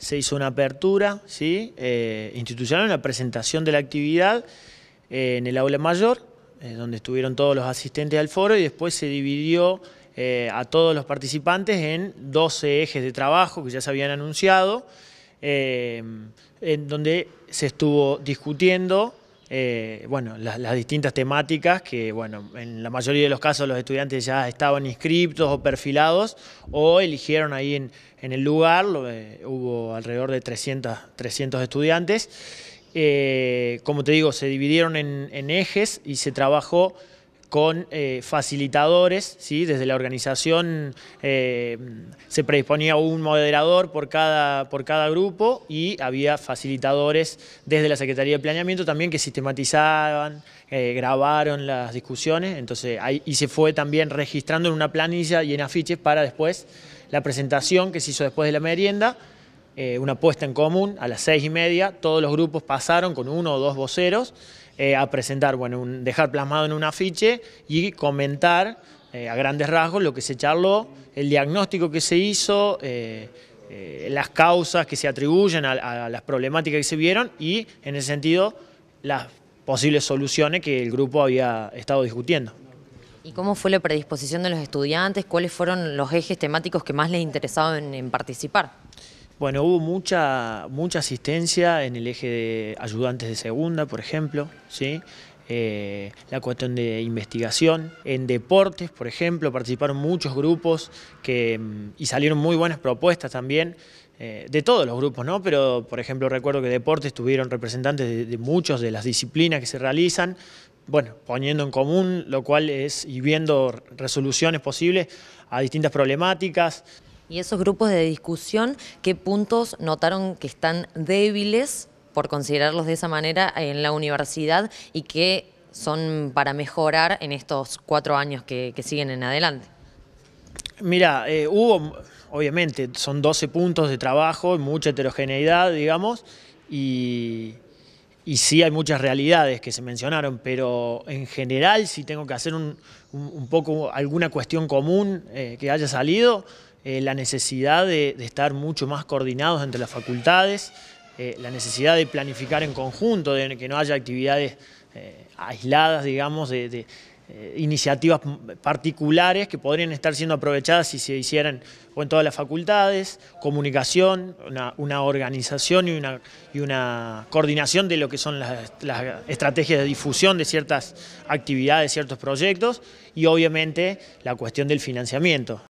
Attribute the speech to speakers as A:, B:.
A: se hizo una apertura ¿sí? Eh, institucional, una presentación de la actividad eh, en el aula mayor, eh, donde estuvieron todos los asistentes al foro y después se dividió a todos los participantes en 12 ejes de trabajo que ya se habían anunciado, en donde se estuvo discutiendo eh, bueno, las, distintas temáticas que, bueno, en la mayoría de los casos los estudiantes ya estaban inscriptos o perfilados o eligieron ahí en, el lugar, eh, hubo alrededor de 300, estudiantes. Eh, como te digo, se dividieron en ejes y se trabajó con eh, facilitadores, ¿sí? desde la organización eh, se predisponía un moderador por cada, por cada grupo y había facilitadores desde la Secretaría de Planeamiento también que sistematizaban, eh, grabaron las discusiones, entonces ahí, y se fue también registrando en una planilla y en afiches para después la presentación que se hizo después de la merienda, una puesta en común a las seis y media, todos los grupos pasaron con uno o dos voceros, eh, a presentar, bueno, un, dejar plasmado en un afiche y comentar eh, a grandes rasgos lo que se charló, el diagnóstico que se hizo, eh, las causas que se atribuyen a las problemáticas que se vieron y, en ese sentido, las posibles soluciones que el grupo había estado discutiendo.
B: ¿Y cómo fue la predisposición de los estudiantes? ¿Cuáles fueron los ejes temáticos que más les interesaban en participar?
A: Bueno, hubo mucha, mucha asistencia en el eje de ayudantes de segunda, por ejemplo, ¿sí? Eh, la cuestión de investigación. En deportes, por ejemplo, participaron muchos grupos que, mm, y salieron muy buenas propuestas también. Eh, de todos los grupos, ¿no? Pero, por ejemplo, recuerdo que deportes tuvieron representantes de, de muchas de las disciplinas que se realizan, bueno, poniendo en común, lo cual es, y viendo resoluciones posibles
B: a distintas problemáticas. ¿Y esos grupos de discusión, qué puntos notaron que están débiles, por considerarlos de esa manera, en la universidad y qué son para mejorar en estos cuatro años que, siguen en adelante?
A: Mira, eh, hubo, obviamente, son 12 puntos de trabajo, mucha heterogeneidad, digamos, y, sí hay muchas realidades que se mencionaron, pero en general, si tengo que hacer un, poco alguna cuestión común eh, que haya salido, eh, la necesidad de, estar mucho más coordinados entre las facultades, eh, la necesidad de planificar en conjunto, de que no haya actividades eh, aisladas, digamos, de, iniciativas particulares que podrían estar siendo aprovechadas si se hicieran en todas las facultades, comunicación, una, organización y una, coordinación de lo que son las, las, estrategias de difusión de ciertas actividades, ciertos proyectos y obviamente la cuestión del financiamiento.